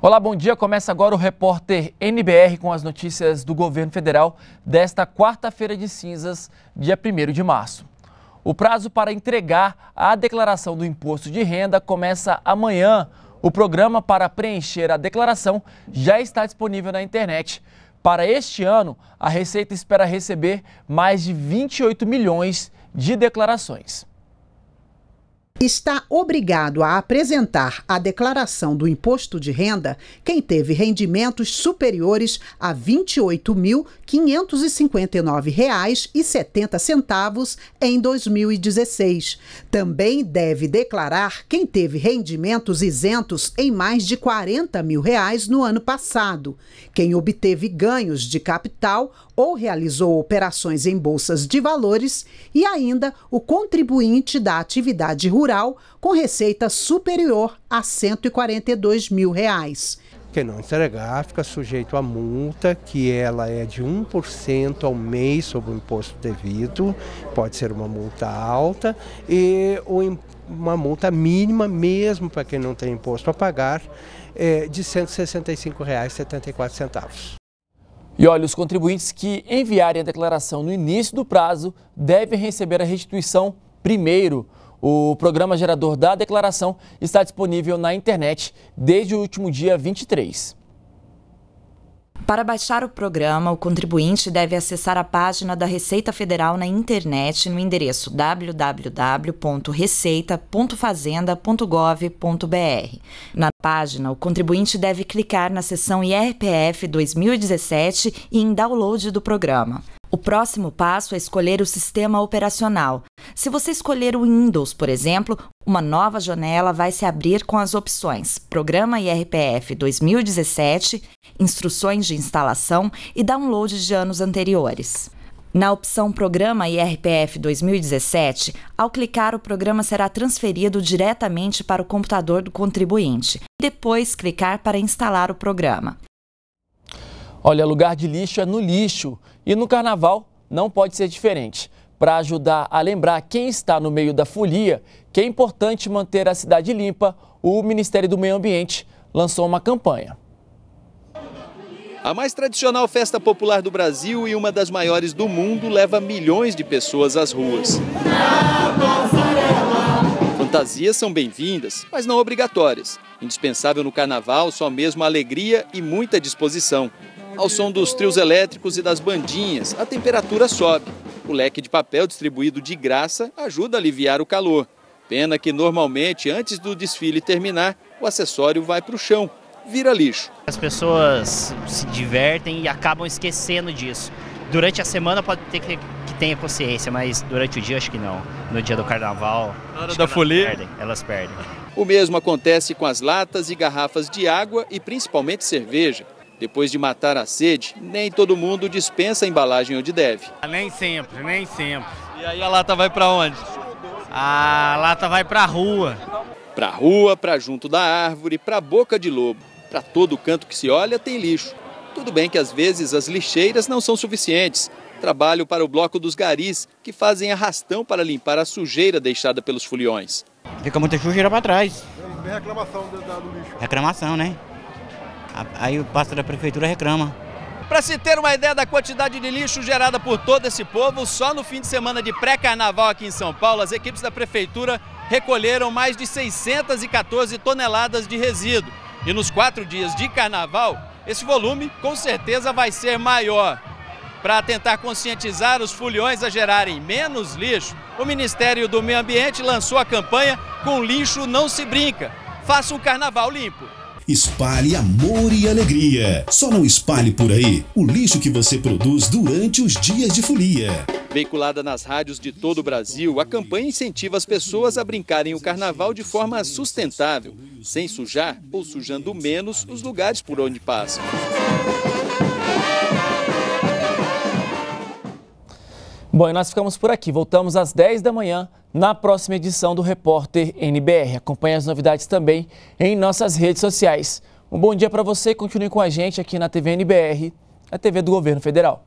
Olá, bom dia. Começa agora o repórter NBR com as notícias do governo federal desta quarta-feira de cinzas, dia 1 de março. O prazo para entregar a declaração do imposto de renda começa amanhã. O programa para preencher a declaração já está disponível na internet. Para este ano, a Receita espera receber mais de 28 milhões de declarações. Está obrigado a apresentar a declaração do imposto de renda quem teve rendimentos superiores a R$ 28.559,70 em 2016. Também deve declarar quem teve rendimentos isentos em mais de R$ 40 mil reais no ano passado, quem obteve ganhos de capital ou realizou operações em bolsas de valores e ainda o contribuinte da atividade rural rural com receita superior a 142 mil reais. Quem não entregar é fica sujeito a multa, que ela é de 1% ao mês sobre o imposto devido, pode ser uma multa alta, e uma multa mínima, mesmo para quem não tem imposto a pagar, é de R$ 165,74. E olha, os contribuintes que enviarem a declaração no início do prazo devem receber a restituição primeiro. O programa gerador da declaração está disponível na internet desde o último dia 23. Para baixar o programa, o contribuinte deve acessar a página da Receita Federal na internet no endereço www.receita.fazenda.gov.br. Na página, o contribuinte deve clicar na seção IRPF 2017 e em download do programa. O próximo passo é escolher o sistema operacional. Se você escolher o Windows, por exemplo, uma nova janela vai se abrir com as opções Programa IRPF 2017, Instruções de instalação e download de anos anteriores. Na opção Programa IRPF 2017, ao clicar, o programa será transferido diretamente para o computador do contribuinte. Depois, clicar para instalar o programa. Olha, lugar de lixo é no lixo e no carnaval não pode ser diferente. Para ajudar a lembrar quem está no meio da folia que é importante manter a cidade limpa, o Ministério do Meio Ambiente lançou uma campanha. A mais tradicional festa popular do Brasil e uma das maiores do mundo leva milhões de pessoas às ruas. Fantasias são bem-vindas, mas não obrigatórias. Indispensável no carnaval, só mesmo alegria e muita disposição. Ao som dos trios elétricos e das bandinhas, a temperatura sobe. O leque de papel distribuído de graça ajuda a aliviar o calor. Pena que normalmente, antes do desfile terminar, o acessório vai para o chão, vira lixo. As pessoas se divertem e acabam esquecendo disso. Durante a semana pode ter que, que tenha consciência, mas durante o dia acho que não. No dia do carnaval, hora da elas folia. Perdem, elas perdem. O mesmo acontece com as latas e garrafas de água e principalmente cerveja. Depois de matar a sede, nem todo mundo dispensa a embalagem onde deve. Ah, nem sempre, nem sempre. E aí a lata vai para onde? Ah, a lata vai para a rua. Para a rua, para junto da árvore, para a boca de lobo. Para todo canto que se olha tem lixo. Tudo bem que às vezes as lixeiras não são suficientes. Trabalho para o bloco dos garis, que fazem arrastão para limpar a sujeira deixada pelos foliões. Fica muita sujeira para trás. reclamação do lixo. Reclamação, né? Aí o passo da prefeitura reclama. Para se ter uma ideia da quantidade de lixo gerada por todo esse povo, só no fim de semana de pré-carnaval aqui em São Paulo, as equipes da prefeitura recolheram mais de 614 toneladas de resíduo. E nos quatro dias de carnaval, esse volume com certeza vai ser maior. Para tentar conscientizar os foliões a gerarem menos lixo, o Ministério do Meio Ambiente lançou a campanha Com Lixo Não Se Brinca. Faça um carnaval limpo. Espalhe amor e alegria. Só não espalhe por aí o lixo que você produz durante os dias de folia. Veiculada nas rádios de todo o Brasil, a campanha incentiva as pessoas a brincarem o carnaval de forma sustentável, sem sujar ou sujando menos os lugares por onde passam. Bom, e nós ficamos por aqui. Voltamos às 10 da manhã na próxima edição do Repórter NBR. Acompanhe as novidades também em nossas redes sociais. Um bom dia para você e continue com a gente aqui na TV NBR, a TV do Governo Federal.